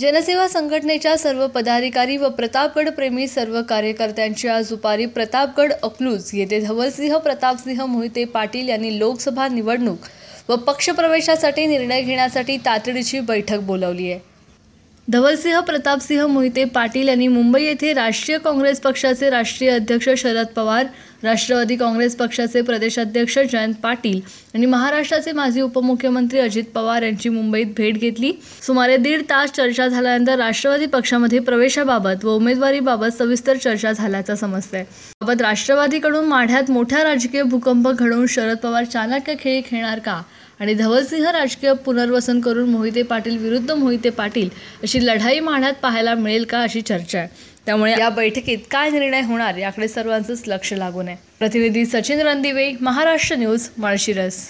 जनसेवा संघटनेच्या सर्व पदाधिकारी व प्रतापगड प्रेमी सर्व कार्यकर्त्यांची आज दुपारी प्रतापगड अकलूज येथे धवलसिंह प्रतापसिंह मोहिते पाटील यांनी लोकसभा निवडणूक व पक्षप्रवेशासाठी निर्णय घेण्यासाठी तातडीची बैठक बोलावली आहे धवलसिंह प्रतापसिंह मोहिते पाटील यांनी मुंबई येथे राष्ट्रीय काँग्रेस पक्षाचे राष्ट्रीय अध्यक्ष शरद पवार राष्ट्रवादी काँग्रेस पक्षाचे प्रदेशाध्यक्ष जयंत पाटील आणि महाराष्ट्राचे माजी उपमुख्यमंत्री अजित पवार यांची मुंबईत भेट घेतली सुमारे दीड तास चर्चा झाल्यानंतर राष्ट्रवादी पक्षामध्ये प्रवेशाबाबत व उमेदवारीबाबत सविस्तर चर्चा झाल्याचं समजतंय बाबत राष्ट्रवादीकडून माढ्यात मोठा राजकीय भूकंप घडवून शरद पवार चाणक्य खेळी खेळणार का आणि धवलसिंह राजकीय पुनर्वसन करून मोहिते पाटील विरुद्ध मोहिते पाटील अशी लढाई माढ्यात पाहायला मिळेल का अशी चर्चा आहे त्यामुळे या बैठकीत काय निर्णय होणार याकडे सर्वांचंच लक्ष लागून आहे प्रतिनिधी सचिन रणदिवे महाराष्ट्र न्यूज माळशिरस